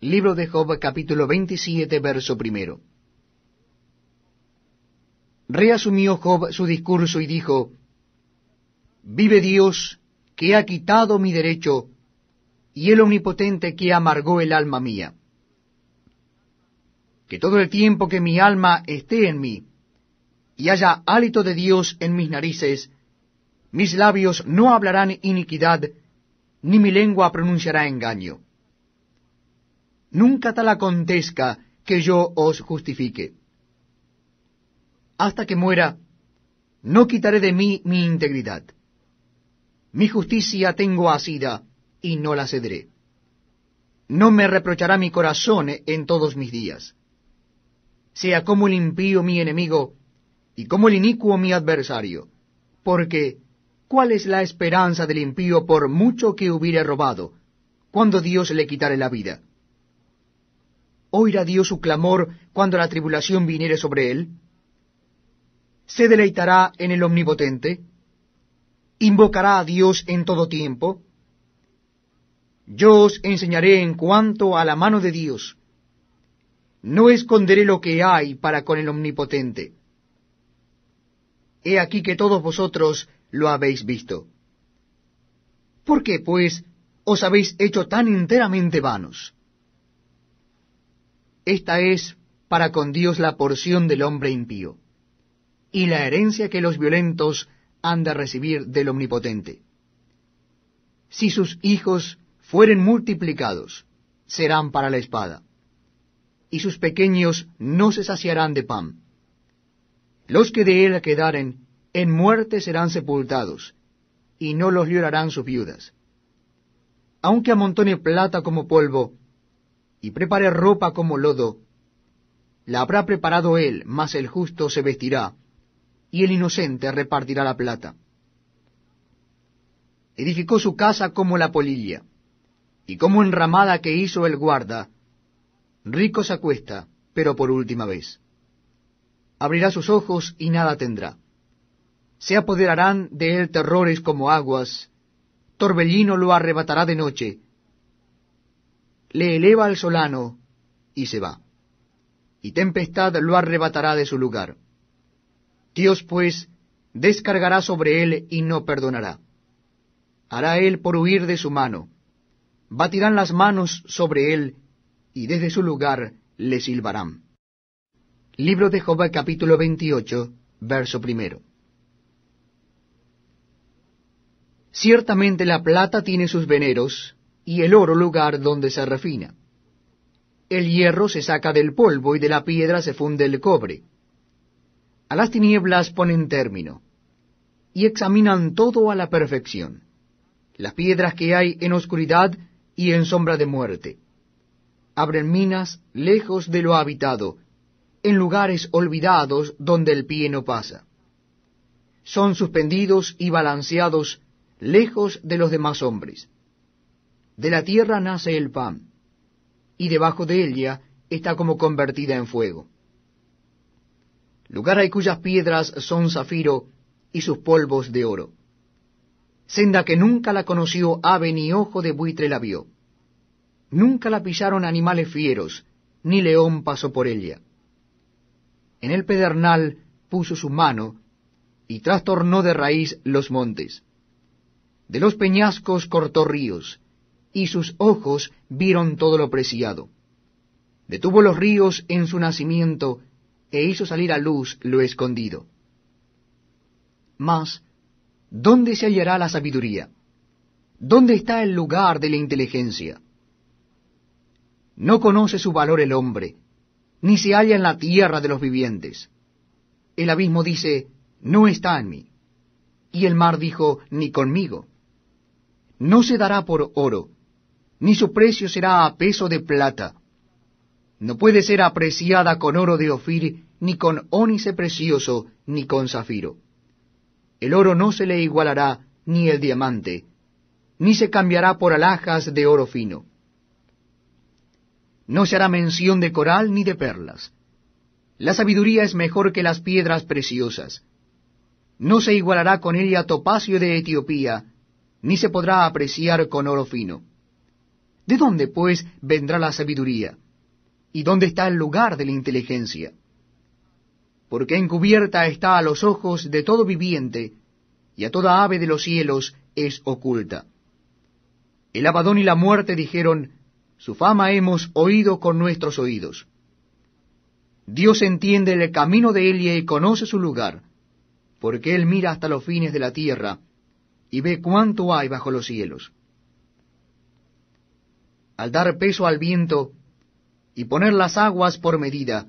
Libro de Job, capítulo 27, verso primero. Reasumió Job su discurso y dijo, Vive Dios, que ha quitado mi derecho, y el omnipotente que amargó el alma mía. Que todo el tiempo que mi alma esté en mí, y haya hálito de Dios en mis narices, mis labios no hablarán iniquidad, ni mi lengua pronunciará engaño nunca tal acontezca que yo os justifique. Hasta que muera, no quitaré de mí mi integridad. Mi justicia tengo asida y no la cederé. No me reprochará mi corazón en todos mis días. Sea como el impío mi enemigo y como el inicuo mi adversario, porque ¿cuál es la esperanza del impío por mucho que hubiere robado, cuando Dios le quitare la vida? ¿Oirá Dios su clamor cuando la tribulación viniere sobre él? ¿Se deleitará en el Omnipotente? ¿Invocará a Dios en todo tiempo? Yo os enseñaré en cuanto a la mano de Dios. No esconderé lo que hay para con el Omnipotente. He aquí que todos vosotros lo habéis visto. ¿Por qué, pues, os habéis hecho tan enteramente vanos? Esta es para con Dios la porción del hombre impío, y la herencia que los violentos han de recibir del Omnipotente. Si sus hijos fueren multiplicados, serán para la espada, y sus pequeños no se saciarán de pan. Los que de él quedaren, en muerte serán sepultados, y no los llorarán sus viudas. Aunque amontone plata como polvo, y prepare ropa como lodo, la habrá preparado él, mas el justo se vestirá, y el inocente repartirá la plata. Edificó su casa como la polilla, y como enramada que hizo el guarda, rico se acuesta, pero por última vez. Abrirá sus ojos y nada tendrá. Se apoderarán de él terrores como aguas, torbellino lo arrebatará de noche, le eleva al solano y se va. Y tempestad lo arrebatará de su lugar. Dios pues descargará sobre él y no perdonará. Hará él por huir de su mano. Batirán las manos sobre él y desde su lugar le silbarán. Libro de Job capítulo 28, verso primero. Ciertamente la plata tiene sus veneros, y el oro lugar donde se refina. El hierro se saca del polvo y de la piedra se funde el cobre. A las tinieblas ponen término y examinan todo a la perfección. Las piedras que hay en oscuridad y en sombra de muerte. Abren minas lejos de lo habitado, en lugares olvidados donde el pie no pasa. Son suspendidos y balanceados lejos de los demás hombres de la tierra nace el pan, y debajo de ella está como convertida en fuego. Lugar hay cuyas piedras son zafiro y sus polvos de oro. Senda que nunca la conoció ave ni ojo de buitre la vio. Nunca la pillaron animales fieros, ni león pasó por ella. En el pedernal puso su mano y trastornó de raíz los montes. De los peñascos cortó ríos y sus ojos vieron todo lo preciado. Detuvo los ríos en su nacimiento, e hizo salir a luz lo escondido. Mas, ¿dónde se hallará la sabiduría? ¿Dónde está el lugar de la inteligencia? No conoce su valor el hombre, ni se halla en la tierra de los vivientes. El abismo dice, no está en mí. Y el mar dijo, ni conmigo. No se dará por oro, ni su precio será a peso de plata. No puede ser apreciada con oro de Ofir, ni con ónice precioso, ni con zafiro. El oro no se le igualará, ni el diamante, ni se cambiará por alhajas de oro fino. No se hará mención de coral ni de perlas. La sabiduría es mejor que las piedras preciosas. No se igualará con ella topacio de Etiopía, ni se podrá apreciar con oro fino. ¿De dónde, pues, vendrá la sabiduría? ¿Y dónde está el lugar de la inteligencia? Porque encubierta está a los ojos de todo viviente, y a toda ave de los cielos es oculta. El abadón y la muerte dijeron, Su fama hemos oído con nuestros oídos. Dios entiende el camino de Elia y conoce su lugar, porque Él mira hasta los fines de la tierra, y ve cuánto hay bajo los cielos al dar peso al viento y poner las aguas por medida,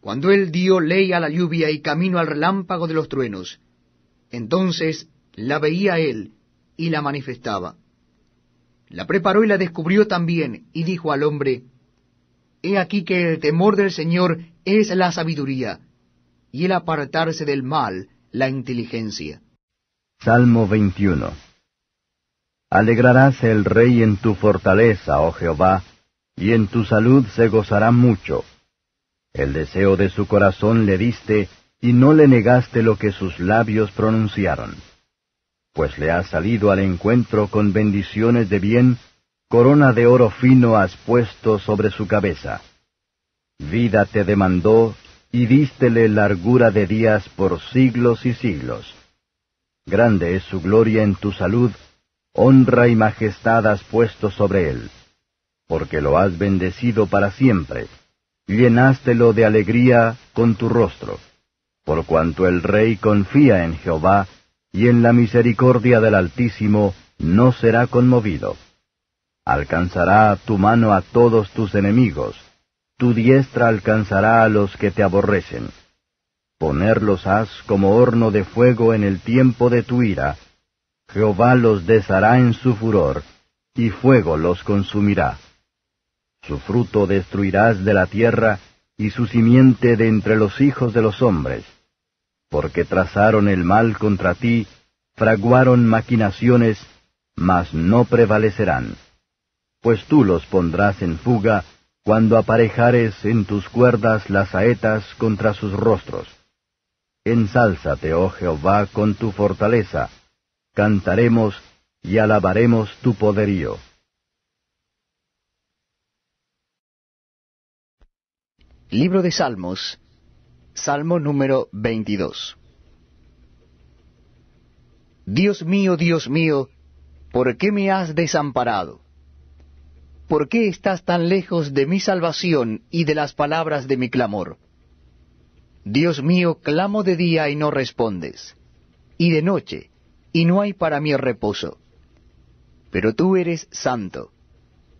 cuando él dio ley a la lluvia y camino al relámpago de los truenos, entonces la veía él y la manifestaba. La preparó y la descubrió también, y dijo al hombre, He aquí que el temor del Señor es la sabiduría, y el apartarse del mal la inteligencia. Salmo 21 Alegrarás el rey en tu fortaleza, oh Jehová, y en tu salud se gozará mucho. El deseo de su corazón le diste, y no le negaste lo que sus labios pronunciaron. Pues le has salido al encuentro con bendiciones de bien, corona de oro fino has puesto sobre su cabeza. Vida te demandó, y dístele largura de días por siglos y siglos. Grande es su gloria en tu salud, honra y majestad has puesto sobre él, porque lo has bendecido para siempre, llenástelo de alegría con tu rostro, por cuanto el rey confía en Jehová, y en la misericordia del Altísimo no será conmovido. Alcanzará tu mano a todos tus enemigos, tu diestra alcanzará a los que te aborrecen. Ponerlos has como horno de fuego en el tiempo de tu ira, Jehová los deshará en su furor, y fuego los consumirá. Su fruto destruirás de la tierra, y su simiente de entre los hijos de los hombres. Porque trazaron el mal contra ti, fraguaron maquinaciones, mas no prevalecerán. Pues tú los pondrás en fuga, cuando aparejares en tus cuerdas las saetas contra sus rostros. Ensálzate, oh Jehová, con tu fortaleza, cantaremos y alabaremos tu poderío. Libro de Salmos, Salmo número 22. Dios mío, Dios mío, ¿por qué me has desamparado? ¿Por qué estás tan lejos de mi salvación y de las palabras de mi clamor? Dios mío, clamo de día y no respondes, y de noche, y no hay para mí reposo. Pero tú eres santo,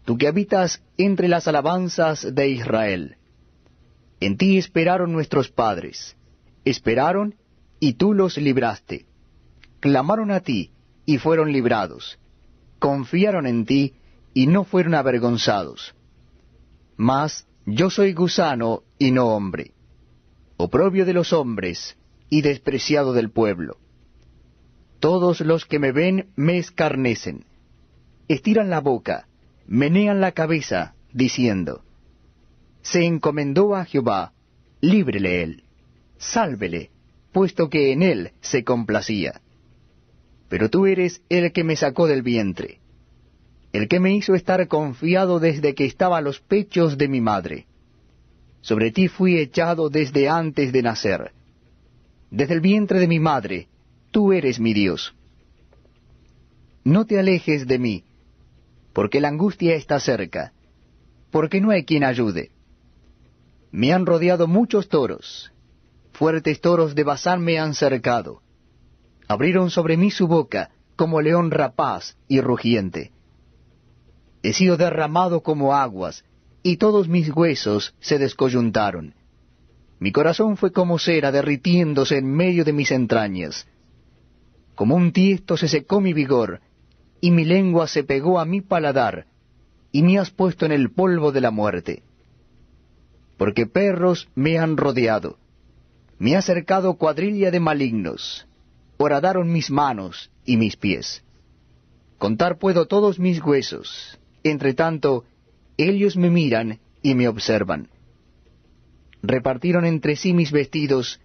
tú que habitas entre las alabanzas de Israel. En ti esperaron nuestros padres, esperaron y tú los libraste. Clamaron a ti y fueron librados, confiaron en ti y no fueron avergonzados. Mas yo soy gusano y no hombre, oprobio de los hombres y despreciado del pueblo. Todos los que me ven me escarnecen. Estiran la boca, menean la cabeza, diciendo, Se encomendó a Jehová, líbrele él, sálvele, puesto que en él se complacía. Pero tú eres el que me sacó del vientre, el que me hizo estar confiado desde que estaba a los pechos de mi madre. Sobre ti fui echado desde antes de nacer. Desde el vientre de mi madre Tú eres mi Dios. No te alejes de mí, porque la angustia está cerca, porque no hay quien ayude. Me han rodeado muchos toros, fuertes toros de Bazán me han cercado. Abrieron sobre mí su boca, como león rapaz y rugiente. He sido derramado como aguas, y todos mis huesos se descoyuntaron. Mi corazón fue como cera derritiéndose en medio de mis entrañas. Como un tiesto se secó mi vigor, y mi lengua se pegó a mi paladar, y me has puesto en el polvo de la muerte. Porque perros me han rodeado, me ha cercado cuadrilla de malignos, horadaron mis manos y mis pies. Contar puedo todos mis huesos, entre tanto, ellos me miran y me observan. Repartieron entre sí mis vestidos,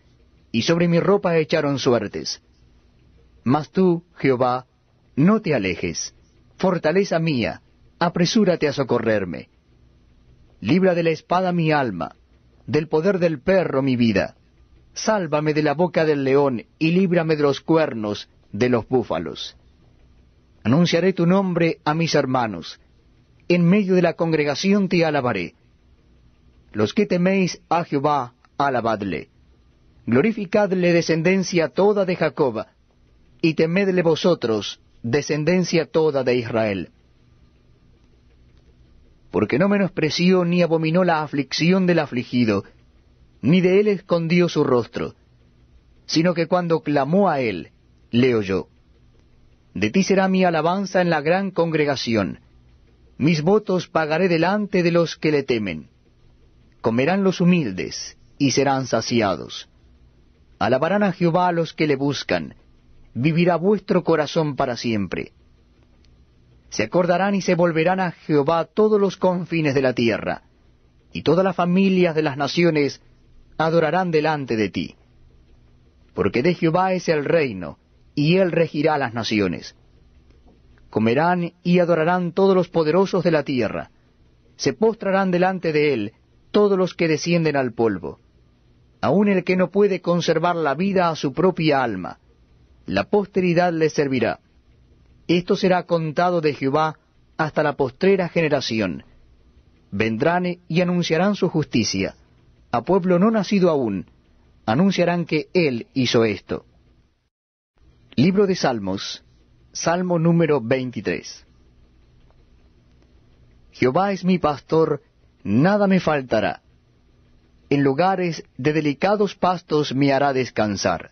y sobre mi ropa echaron suertes. Mas tú, Jehová, no te alejes. Fortaleza mía, apresúrate a socorrerme. Libra de la espada mi alma, del poder del perro mi vida. Sálvame de la boca del león y líbrame de los cuernos de los búfalos. Anunciaré tu nombre a mis hermanos. En medio de la congregación te alabaré. Los que teméis a Jehová, alabadle. Glorificadle descendencia toda de Jacob y temedle vosotros, descendencia toda de Israel. Porque no menospreció ni abominó la aflicción del afligido, ni de él escondió su rostro, sino que cuando clamó a él, le oyó. De ti será mi alabanza en la gran congregación. Mis votos pagaré delante de los que le temen. Comerán los humildes y serán saciados. Alabarán a Jehová a los que le buscan vivirá vuestro corazón para siempre. Se acordarán y se volverán a Jehová todos los confines de la tierra, y todas las familias de las naciones adorarán delante de ti. Porque de Jehová es el reino, y él regirá las naciones. Comerán y adorarán todos los poderosos de la tierra, se postrarán delante de él todos los que descienden al polvo, aun el que no puede conservar la vida a su propia alma la posteridad les servirá. Esto será contado de Jehová hasta la postrera generación. Vendrán y anunciarán su justicia. A pueblo no nacido aún, anunciarán que Él hizo esto. Libro de Salmos, Salmo número 23. Jehová es mi pastor, nada me faltará. En lugares de delicados pastos me hará descansar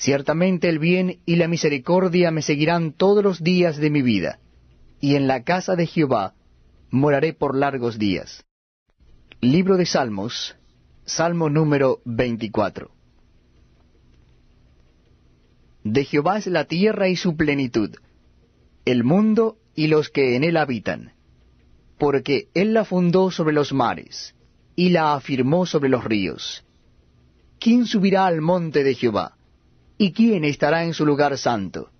Ciertamente el bien y la misericordia me seguirán todos los días de mi vida, y en la casa de Jehová moraré por largos días. Libro de Salmos, Salmo número 24. De Jehová es la tierra y su plenitud, el mundo y los que en él habitan, porque él la fundó sobre los mares, y la afirmó sobre los ríos. ¿Quién subirá al monte de Jehová? ¿Y quién estará en su lugar santo?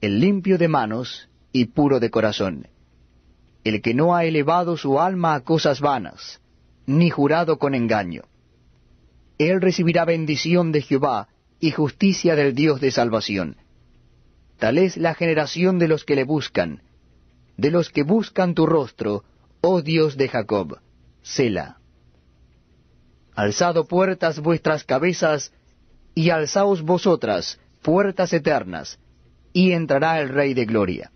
El limpio de manos y puro de corazón, el que no ha elevado su alma a cosas vanas, ni jurado con engaño. Él recibirá bendición de Jehová y justicia del Dios de salvación. Tal es la generación de los que le buscan, de los que buscan tu rostro, oh Dios de Jacob. Sela. Alzado puertas vuestras cabezas, y alzaos vosotras, puertas eternas, y entrará el Rey de Gloria.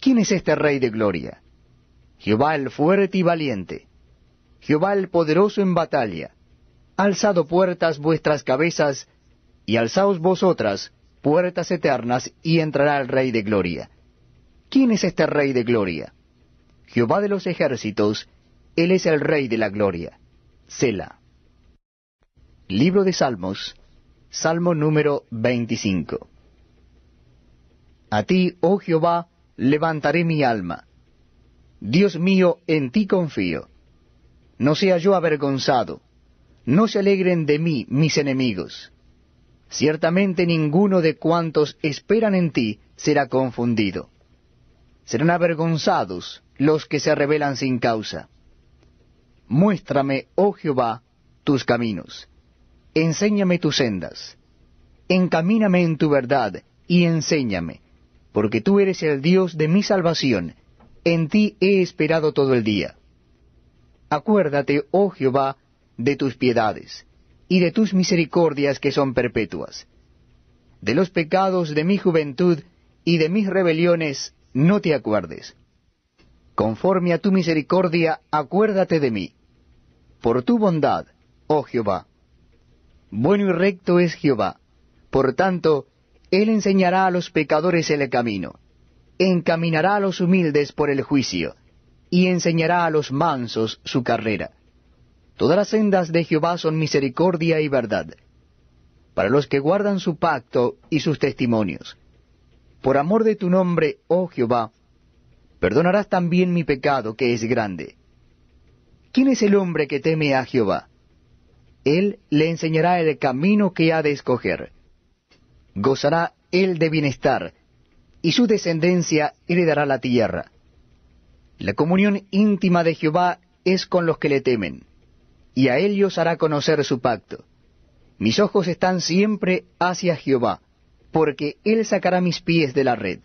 ¿Quién es este Rey de Gloria? Jehová el fuerte y valiente, Jehová el poderoso en batalla. Alzado puertas vuestras cabezas, y alzaos vosotras, puertas eternas, y entrará el Rey de Gloria. ¿Quién es este Rey de Gloria? Jehová de los ejércitos, Él es el Rey de la Gloria. Selah. Libro de Salmos, Salmo número 25. A ti, oh Jehová, levantaré mi alma. Dios mío, en ti confío. No sea yo avergonzado. No se alegren de mí mis enemigos. Ciertamente ninguno de cuantos esperan en ti será confundido. Serán avergonzados los que se rebelan sin causa. Muéstrame, oh Jehová, tus caminos Enséñame tus sendas, encamíname en tu verdad, y enséñame, porque tú eres el Dios de mi salvación, en ti he esperado todo el día. Acuérdate, oh Jehová, de tus piedades, y de tus misericordias que son perpetuas. De los pecados de mi juventud y de mis rebeliones no te acuerdes. Conforme a tu misericordia, acuérdate de mí. Por tu bondad, oh Jehová, bueno y recto es Jehová. Por tanto, Él enseñará a los pecadores el camino, encaminará a los humildes por el juicio, y enseñará a los mansos su carrera. Todas las sendas de Jehová son misericordia y verdad, para los que guardan su pacto y sus testimonios. Por amor de tu nombre, oh Jehová, perdonarás también mi pecado, que es grande. ¿Quién es el hombre que teme a Jehová? Él le enseñará el camino que ha de escoger. Gozará él de bienestar, y su descendencia heredará la tierra. La comunión íntima de Jehová es con los que le temen, y a ellos hará conocer su pacto. Mis ojos están siempre hacia Jehová, porque él sacará mis pies de la red.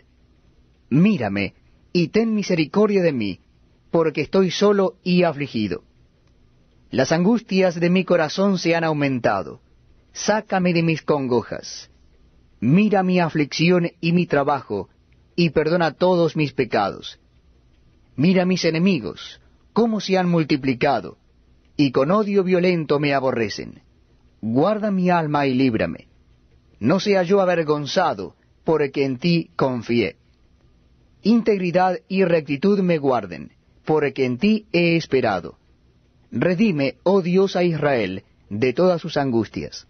Mírame, y ten misericordia de mí, porque estoy solo y afligido. Las angustias de mi corazón se han aumentado. Sácame de mis congojas. Mira mi aflicción y mi trabajo, y perdona todos mis pecados. Mira mis enemigos, cómo se han multiplicado, y con odio violento me aborrecen. Guarda mi alma y líbrame. No sea yo avergonzado, porque en ti confié. Integridad y rectitud me guarden, porque en ti he esperado. Redime, oh Dios, a Israel de todas sus angustias.